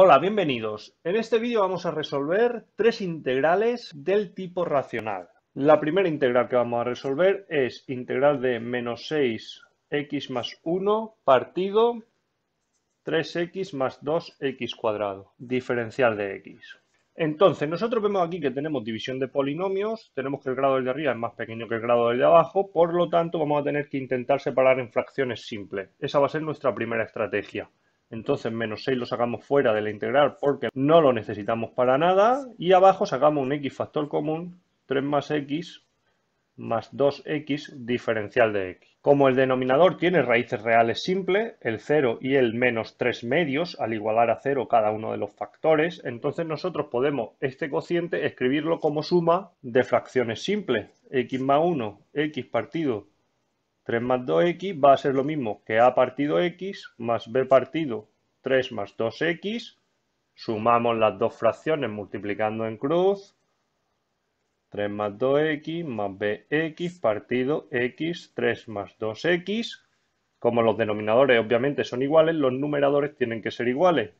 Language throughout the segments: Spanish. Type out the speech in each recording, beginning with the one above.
Hola, bienvenidos. En este vídeo vamos a resolver tres integrales del tipo racional. La primera integral que vamos a resolver es integral de menos 6x más 1 partido 3x más 2x cuadrado, diferencial de x. Entonces, nosotros vemos aquí que tenemos división de polinomios, tenemos que el grado del de arriba es más pequeño que el grado del de abajo, por lo tanto vamos a tener que intentar separar en fracciones simples. Esa va a ser nuestra primera estrategia. Entonces menos 6 lo sacamos fuera de la integral porque no lo necesitamos para nada. Y abajo sacamos un x factor común, 3 más x más 2x diferencial de x. Como el denominador tiene raíces reales simples, el 0 y el menos 3 medios, al igualar a 0 cada uno de los factores, entonces nosotros podemos este cociente escribirlo como suma de fracciones simples, x más 1, x partido 3 más 2x va a ser lo mismo que a partido x más b partido 3 más 2x. Sumamos las dos fracciones multiplicando en cruz. 3 más 2x más bx partido x 3 más 2x. Como los denominadores obviamente son iguales, los numeradores tienen que ser iguales.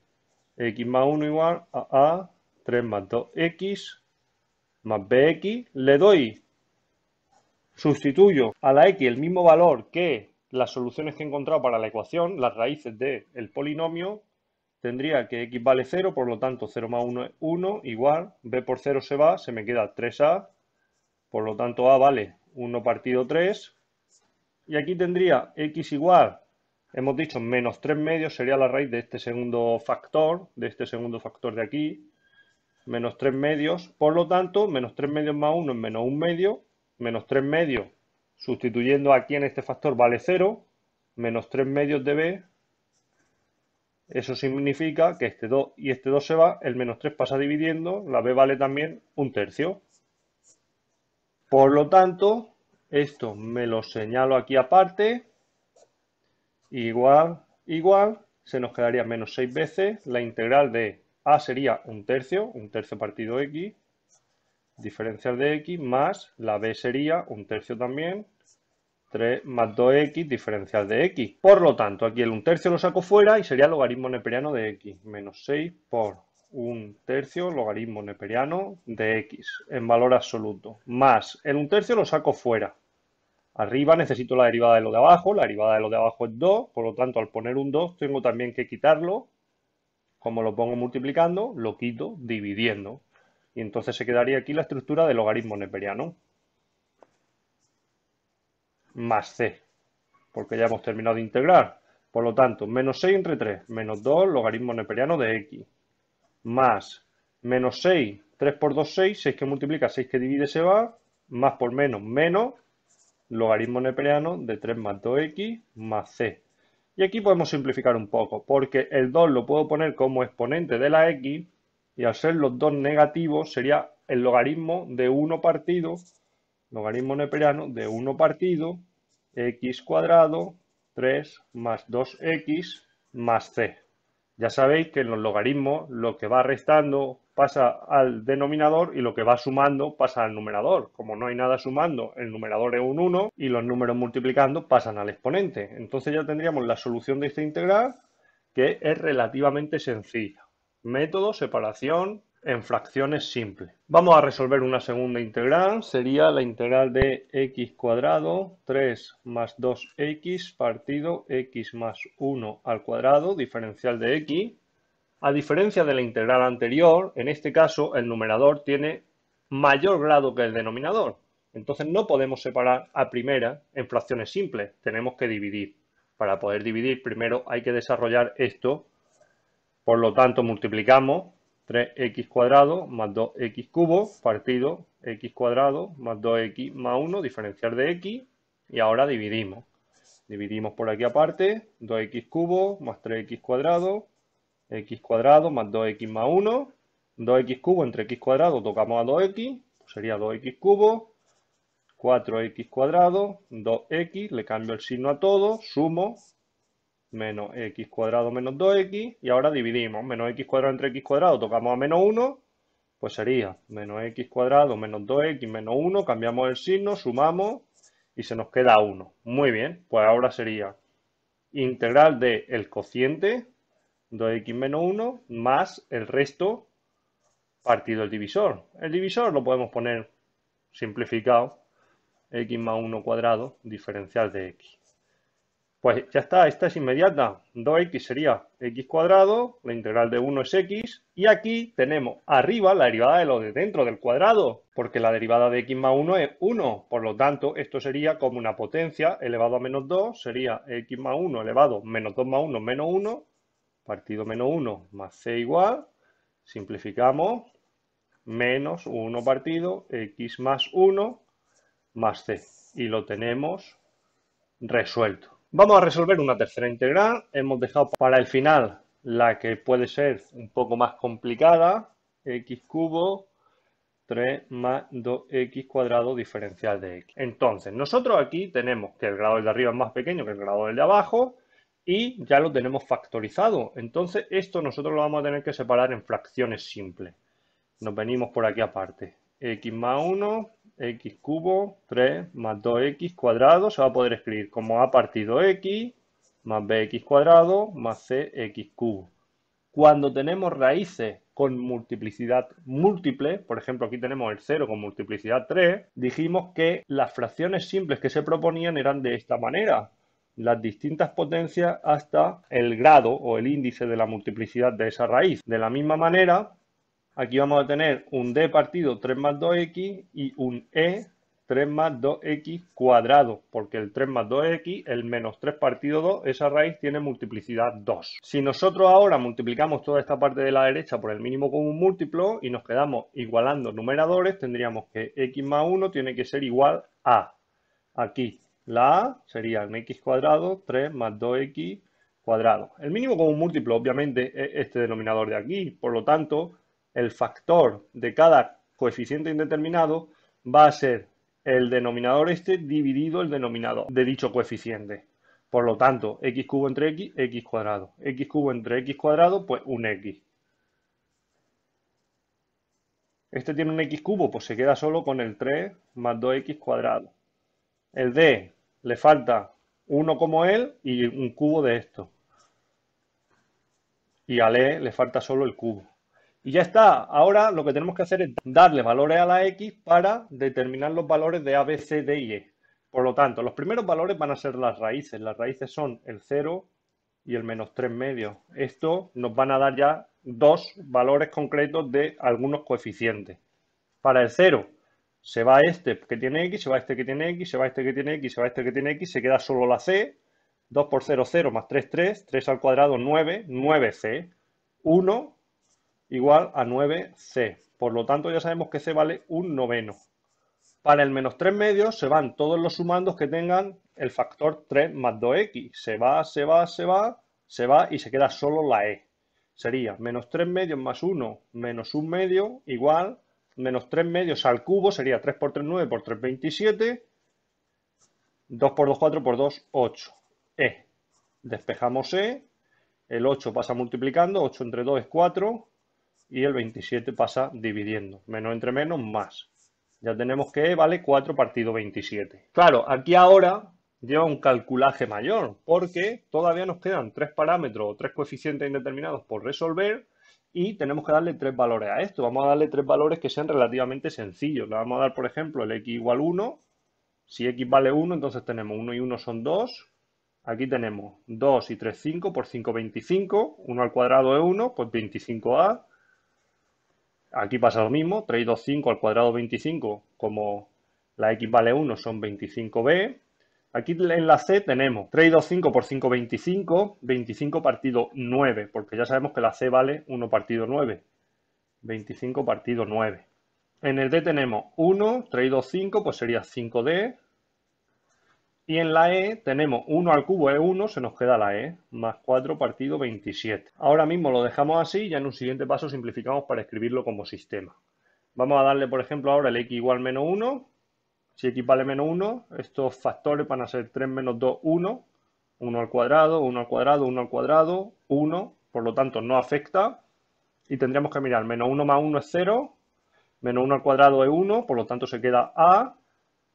x más 1 igual a a 3 más 2x más bx. Le doy Sustituyo a la x el mismo valor que las soluciones que he encontrado para la ecuación, las raíces del polinomio, tendría que x vale 0, por lo tanto 0 más 1 es 1, igual, b por 0 se va, se me queda 3a, por lo tanto a vale 1 partido 3, y aquí tendría x igual, hemos dicho menos 3 medios sería la raíz de este segundo factor, de este segundo factor de aquí, menos 3 medios, por lo tanto, menos 3 medios más 1 es menos 1 medio, menos 3 medios, sustituyendo aquí en este factor vale 0, menos 3 medios de b, eso significa que este 2 y este 2 se va, el menos 3 pasa dividiendo, la b vale también un tercio. Por lo tanto, esto me lo señalo aquí aparte, igual, igual, se nos quedaría menos 6 veces, la integral de a sería un tercio, un tercio partido x, diferencial de x más la b sería un tercio también, 3 más 2x diferencial de x. Por lo tanto, aquí el un tercio lo saco fuera y sería logaritmo neperiano de x, menos 6 por un tercio logaritmo neperiano de x en valor absoluto, más el un tercio lo saco fuera. Arriba necesito la derivada de lo de abajo, la derivada de lo de abajo es 2, por lo tanto al poner un 2 tengo también que quitarlo, como lo pongo multiplicando, lo quito dividiendo, y entonces se quedaría aquí la estructura del logaritmo neperiano. Más c, porque ya hemos terminado de integrar. Por lo tanto, menos 6 entre 3, menos 2 logaritmo neperiano de x. Más menos 6, 3 por 2, 6, 6 que multiplica, 6 que divide se va. Más por menos, menos logaritmo neperiano de 3 más 2x más c. Y aquí podemos simplificar un poco, porque el 2 lo puedo poner como exponente de la x y al ser los dos negativos sería el logaritmo de 1 partido, logaritmo neperiano de 1 partido, x cuadrado, 3 más 2x más c. Ya sabéis que en los logaritmos lo que va restando pasa al denominador y lo que va sumando pasa al numerador. Como no hay nada sumando, el numerador es un 1 y los números multiplicando pasan al exponente. Entonces ya tendríamos la solución de esta integral que es relativamente sencilla método, separación en fracciones simples. Vamos a resolver una segunda integral, sería la integral de x cuadrado 3 más 2x partido x más 1 al cuadrado, diferencial de x. A diferencia de la integral anterior, en este caso el numerador tiene mayor grado que el denominador. Entonces no podemos separar a primera en fracciones simples, tenemos que dividir. Para poder dividir primero hay que desarrollar esto por lo tanto, multiplicamos 3x cuadrado más 2x cubo partido x cuadrado más 2x más 1, diferencial de x, y ahora dividimos. Dividimos por aquí aparte, 2x cubo más 3x cuadrado, x cuadrado más 2x más 1, 2x cubo entre x cuadrado tocamos a 2x, pues sería 2x cubo, 4x cuadrado, 2x, le cambio el signo a todo, sumo, menos x cuadrado menos 2x y ahora dividimos menos x cuadrado entre x cuadrado, tocamos a menos 1, pues sería menos x cuadrado menos 2x menos 1, cambiamos el signo, sumamos y se nos queda 1. Muy bien, pues ahora sería integral del el cociente 2x menos 1 más el resto partido el divisor. El divisor lo podemos poner simplificado x más 1 cuadrado diferencial de x. Pues ya está, esta es inmediata. 2x sería x cuadrado, la integral de 1 es x, y aquí tenemos arriba la derivada de lo de dentro del cuadrado, porque la derivada de x más 1 es 1, por lo tanto esto sería como una potencia elevado a menos 2, sería x más 1 elevado menos 2 más 1 menos 1, partido menos 1 más c igual, simplificamos, menos 1 partido x más 1 más c, y lo tenemos resuelto. Vamos a resolver una tercera integral. Hemos dejado para el final la que puede ser un poco más complicada. x cubo 3 más 2x cuadrado diferencial de x. Entonces, nosotros aquí tenemos que el grado del de arriba es más pequeño que el grado del de abajo y ya lo tenemos factorizado. Entonces, esto nosotros lo vamos a tener que separar en fracciones simples. Nos venimos por aquí aparte. x más 1 x cubo 3 más 2x cuadrado se va a poder escribir como a partido x más bx cuadrado más cx cubo. Cuando tenemos raíces con multiplicidad múltiple, por ejemplo aquí tenemos el 0 con multiplicidad 3, dijimos que las fracciones simples que se proponían eran de esta manera, las distintas potencias hasta el grado o el índice de la multiplicidad de esa raíz. De la misma manera, Aquí vamos a tener un d partido 3 más 2x y un e 3 más 2x cuadrado, porque el 3 más 2x, el menos 3 partido 2, esa raíz tiene multiplicidad 2. Si nosotros ahora multiplicamos toda esta parte de la derecha por el mínimo común múltiplo y nos quedamos igualando numeradores, tendríamos que x más 1 tiene que ser igual a. Aquí la a sería un x cuadrado 3 más 2x cuadrado. El mínimo común múltiplo obviamente es este denominador de aquí, por lo tanto el factor de cada coeficiente indeterminado va a ser el denominador este dividido el denominador de dicho coeficiente. Por lo tanto, x cubo entre x, x cuadrado. x cubo entre x cuadrado, pues un x. Este tiene un x cubo, pues se queda solo con el 3 más 2x cuadrado. El d le falta uno como él y un cubo de esto. Y al e le falta solo el cubo. Y ya está. Ahora lo que tenemos que hacer es darle valores a la X para determinar los valores de A, B, C, D y E. Por lo tanto, los primeros valores van a ser las raíces. Las raíces son el 0 y el menos 3 medio. Esto nos van a dar ya dos valores concretos de algunos coeficientes. Para el 0 se va este que tiene X, se va este que tiene X, se va este que tiene X, se va este que tiene X, se queda solo la C. 2 por 0, 0 más 3, 3. 3 al cuadrado, 9. 9C. 1 igual a 9C. Por lo tanto, ya sabemos que C vale un noveno. Para el menos 3 medios se van todos los sumandos que tengan el factor 3 más 2x. Se va, se va, se va, se va y se queda solo la e. Sería menos 3 medios más 1 menos 1 medio igual menos 3 medios al cubo sería 3 por 3, 9 por 3, 27. 2 por 2, 4 por 2, 8. E. Despejamos E. El 8 pasa multiplicando. 8 entre 2 es 4 y el 27 pasa dividiendo. Menos entre menos, más. Ya tenemos que vale 4 partido 27. Claro, aquí ahora lleva un calculaje mayor, porque todavía nos quedan tres parámetros o tres coeficientes indeterminados por resolver y tenemos que darle tres valores a esto. Vamos a darle tres valores que sean relativamente sencillos. Le vamos a dar, por ejemplo, el x igual 1. Si x vale 1, entonces tenemos 1 y 1 son 2. Aquí tenemos 2 y 3, 5 por 5, 25. 1 al cuadrado es 1, pues 25a. Aquí pasa lo mismo, 3 2, 5 al cuadrado 25, como la x vale 1 son 25b. Aquí en la c tenemos 3 2, 5 por 5, 25, 25 partido 9, porque ya sabemos que la c vale 1 partido 9, 25 partido 9. En el d tenemos 1, 3 2, 5, pues sería 5d y en la E tenemos 1 al cubo es 1, se nos queda la E, más 4 partido 27. Ahora mismo lo dejamos así y ya en un siguiente paso simplificamos para escribirlo como sistema. Vamos a darle, por ejemplo, ahora el x igual menos 1. Si x vale menos 1, estos factores van a ser 3 menos 2, 1. 1 al cuadrado, 1 al cuadrado, 1 al cuadrado, 1. Por lo tanto, no afecta. Y tendríamos que mirar, menos 1 más 1 es 0. Menos 1 al cuadrado es 1, por lo tanto se queda A.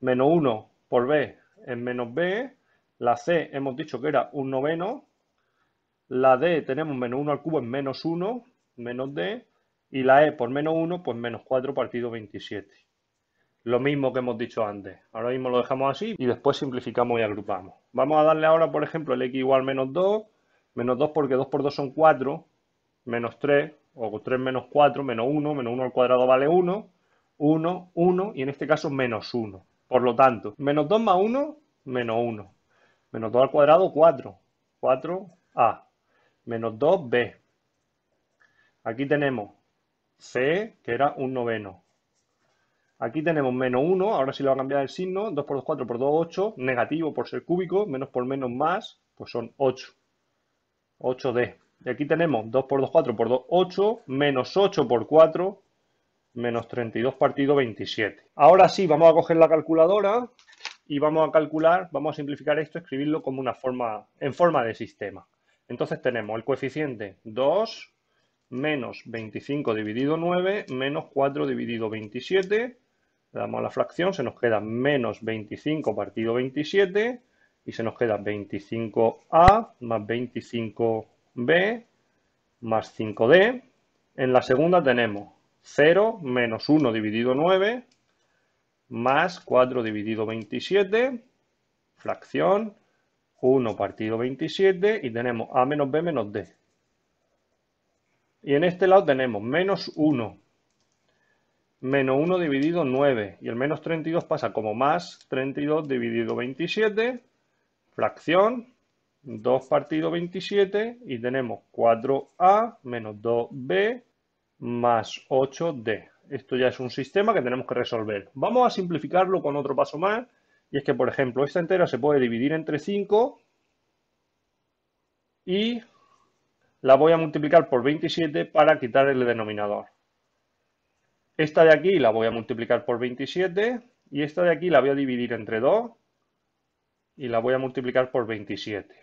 Menos 1 por B en menos b, la c hemos dicho que era un noveno, la d tenemos menos 1 al cubo en menos 1, menos d, y la e por menos 1, pues menos 4 partido 27. Lo mismo que hemos dicho antes. Ahora mismo lo dejamos así y después simplificamos y agrupamos. Vamos a darle ahora, por ejemplo, el x igual menos 2, menos 2 porque 2 por 2 son 4, menos 3, o 3 menos 4, menos 1, menos 1 al cuadrado vale 1, 1, 1 y en este caso menos 1. Por lo tanto, menos 2 más 1, menos 1. Menos 2 al cuadrado, 4. 4a. Menos 2b. Aquí tenemos c, que era un noveno. Aquí tenemos menos 1, ahora sí le va a cambiar el signo, 2 por 2, 4 por 2, 8, negativo por ser cúbico, menos por menos más, pues son 8. 8D. Y aquí tenemos 2 por 2, 4 por 2, 8, menos 8 por 4, menos 32 partido 27. Ahora sí, vamos a coger la calculadora y vamos a calcular, vamos a simplificar esto, escribirlo como una forma, en forma de sistema. Entonces tenemos el coeficiente 2 menos 25 dividido 9 menos 4 dividido 27. Le damos a la fracción, se nos queda menos 25 partido 27 y se nos queda 25a más 25b más 5d. En la segunda tenemos 0 menos 1 dividido 9 más 4 dividido 27, fracción 1 partido 27 y tenemos a menos b menos d. Y en este lado tenemos menos 1 menos 1 dividido 9 y el menos 32 pasa como más 32 dividido 27, fracción 2 partido 27 y tenemos 4a menos 2b más 8D. Esto ya es un sistema que tenemos que resolver. Vamos a simplificarlo con otro paso más. Y es que, por ejemplo, esta entera se puede dividir entre 5 y la voy a multiplicar por 27 para quitar el denominador. Esta de aquí la voy a multiplicar por 27 y esta de aquí la voy a dividir entre 2 y la voy a multiplicar por 27.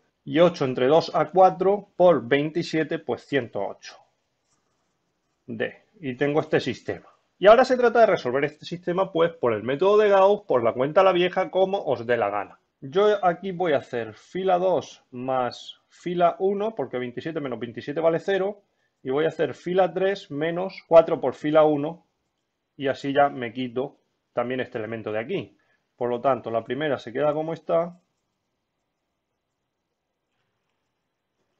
y 8 entre 2 a 4 por 27, pues 108. D. Y tengo este sistema. Y ahora se trata de resolver este sistema pues por el método de Gauss, por la cuenta a la vieja, como os dé la gana. Yo aquí voy a hacer fila 2 más fila 1, porque 27 menos 27 vale 0, y voy a hacer fila 3 menos 4 por fila 1, y así ya me quito también este elemento de aquí. Por lo tanto, la primera se queda como está,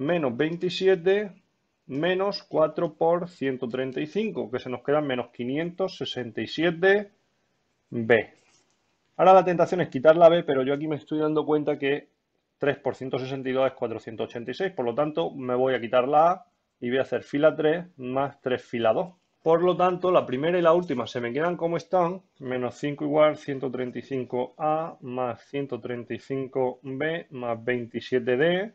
menos 27 menos 4 por 135, que se nos quedan menos 567 B. Ahora la tentación es quitar la B, pero yo aquí me estoy dando cuenta que 3 por 162 es 486, por lo tanto me voy a quitar la A y voy a hacer fila 3 más 3 fila 2. Por lo tanto, la primera y la última se me quedan como están, menos 5 igual 135A más 135B más 27D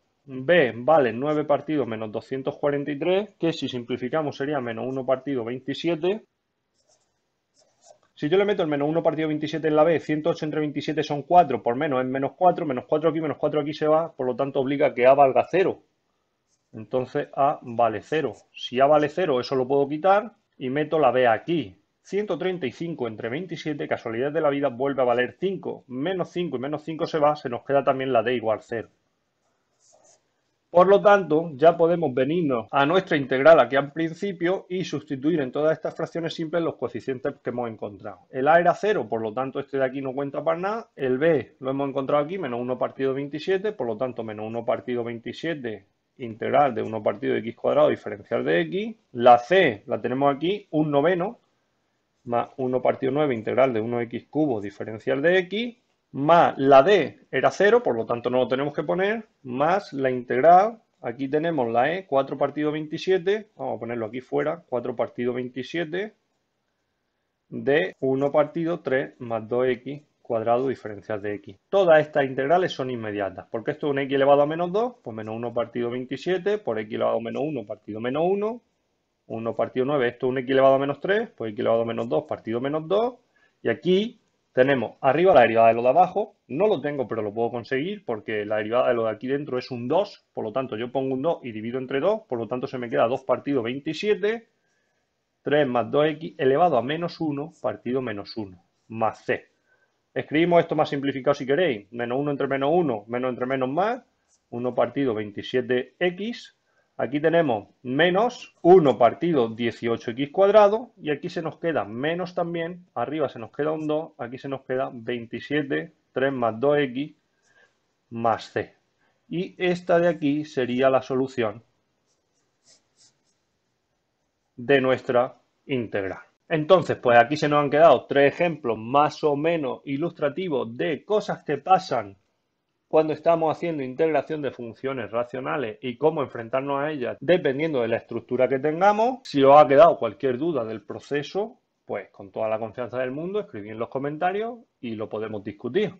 B vale 9 partidos menos 243, que si simplificamos sería menos 1 partido 27. Si yo le meto el menos 1 partido 27 en la B, 108 entre 27 son 4, por menos es menos 4, menos 4 aquí, menos 4 aquí se va, por lo tanto obliga que A valga 0. Entonces A vale 0. Si A vale 0, eso lo puedo quitar y meto la B aquí. 135 entre 27, casualidad de la vida, vuelve a valer 5. Menos 5 y menos 5 se va, se nos queda también la D igual 0. Por lo tanto, ya podemos venirnos a nuestra integral aquí al principio y sustituir en todas estas fracciones simples los coeficientes que hemos encontrado. El A era 0, por lo tanto este de aquí no cuenta para nada. El B lo hemos encontrado aquí, menos 1 partido 27, por lo tanto menos 1 partido 27 integral de 1 partido de x cuadrado diferencial de x. La C la tenemos aquí, un noveno, más 1 partido 9 integral de 1x cubo diferencial de x más la D era 0, por lo tanto no lo tenemos que poner, más la integral, aquí tenemos la E, 4 partido 27, vamos a ponerlo aquí fuera, 4 partido 27 de 1 partido 3 más 2x cuadrado diferencial de x. Todas estas integrales son inmediatas, porque esto es un x elevado a menos 2, pues menos 1 partido 27, por x elevado a menos 1 partido menos 1, 1 partido 9, esto es un x elevado a menos 3, pues x elevado a menos 2 partido menos 2, y aquí tenemos arriba la derivada de lo de abajo, no lo tengo pero lo puedo conseguir porque la derivada de lo de aquí dentro es un 2, por lo tanto yo pongo un 2 y divido entre 2, por lo tanto se me queda 2 partido 27, 3 más 2x elevado a menos 1 partido menos 1, más c. Escribimos esto más simplificado si queréis, menos 1 entre menos 1, menos entre menos más, 1 partido 27x Aquí tenemos menos 1 partido 18x cuadrado y aquí se nos queda menos también, arriba se nos queda un 2, aquí se nos queda 27, 3 más 2x más c. Y esta de aquí sería la solución de nuestra integral. Entonces, pues aquí se nos han quedado tres ejemplos más o menos ilustrativos de cosas que pasan cuando estamos haciendo integración de funciones racionales y cómo enfrentarnos a ellas dependiendo de la estructura que tengamos. Si os ha quedado cualquier duda del proceso, pues con toda la confianza del mundo, escribí en los comentarios y lo podemos discutir.